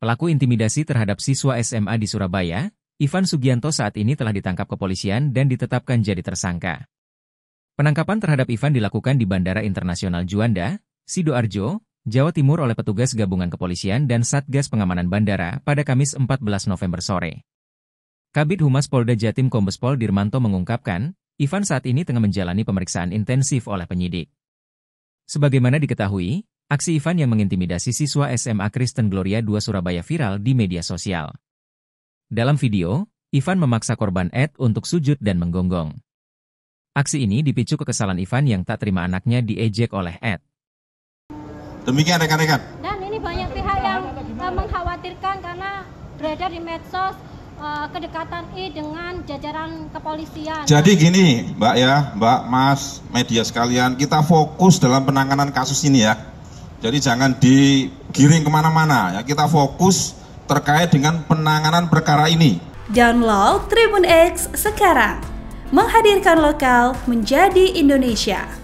Pelaku intimidasi terhadap siswa SMA di Surabaya, Ivan Sugianto saat ini telah ditangkap kepolisian dan ditetapkan jadi tersangka. Penangkapan terhadap Ivan dilakukan di Bandara Internasional Juanda, Sidoarjo, Jawa Timur oleh petugas gabungan kepolisian dan Satgas Pengamanan Bandara pada Kamis 14 November sore. Kabit Humas Polda Jatim Kombespol Dirmanto mengungkapkan, Ivan saat ini tengah menjalani pemeriksaan intensif oleh penyidik. Sebagaimana diketahui, Aksi Ivan yang mengintimidasi siswa SMA Kristen Gloria 2 Surabaya viral di media sosial. Dalam video, Ivan memaksa korban Ed untuk sujud dan menggonggong. Aksi ini dipicu kekesalan Ivan yang tak terima anaknya diejek oleh Ed. Demikian rekan-rekan. Dan ini banyak pihak yang eh, mengkhawatirkan karena berada di medsos eh, kedekatan I dengan jajaran kepolisian. Jadi gini, Mbak ya, Mbak Mas, media sekalian, kita fokus dalam penanganan kasus ini ya. Jadi jangan digiring kemana-mana ya kita fokus terkait dengan penanganan perkara ini. Download Tribun X sekarang menghadirkan lokal menjadi Indonesia.